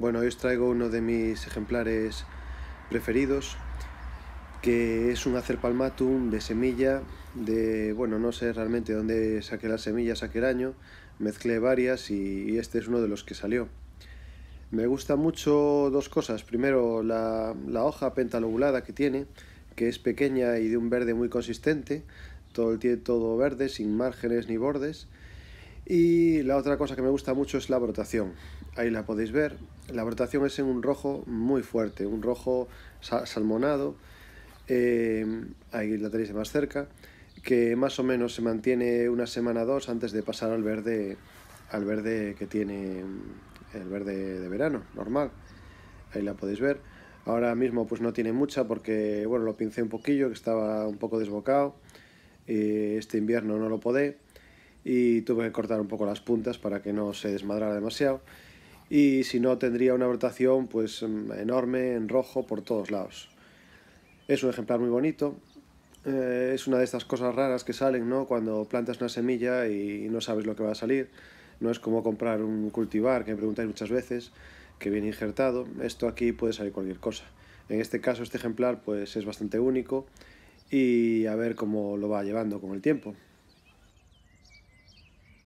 Bueno, hoy os traigo uno de mis ejemplares preferidos, que es un acerpalmatum de semilla, de, bueno, no sé realmente dónde saqué las semillas aquel año, mezclé varias y, este es uno de los que salió. Me gusta mucho dos cosas, primero la, hoja pentalobulada que tiene, que es pequeña y de un verde muy consistente, todo verde, sin márgenes ni bordes, y la otra cosa que me gusta mucho es la brotación. Ahí la podéis ver. La brotación es en un rojo muy fuerte, un rojo salmonado. Eh, ahí la tenéis más cerca. Que más o menos se mantiene una semana o dos antes de pasar al verde, al verde que tiene el verde de verano, normal. Ahí la podéis ver. Ahora mismo pues no tiene mucha porque bueno lo pincé un poquillo, que estaba un poco desbocado. Eh, este invierno no lo podé y tuve que cortar un poco las puntas para que no se desmadrara demasiado y si no tendría una rotación pues mm, enorme en rojo por todos lados. Es un ejemplar muy bonito, eh, es una de estas cosas raras que salen ¿no? cuando plantas una semilla y no sabes lo que va a salir. No es como comprar un cultivar que me preguntáis muchas veces que viene injertado, esto aquí puede salir cualquier cosa. En este caso este ejemplar pues es bastante único y a ver cómo lo va llevando con el tiempo.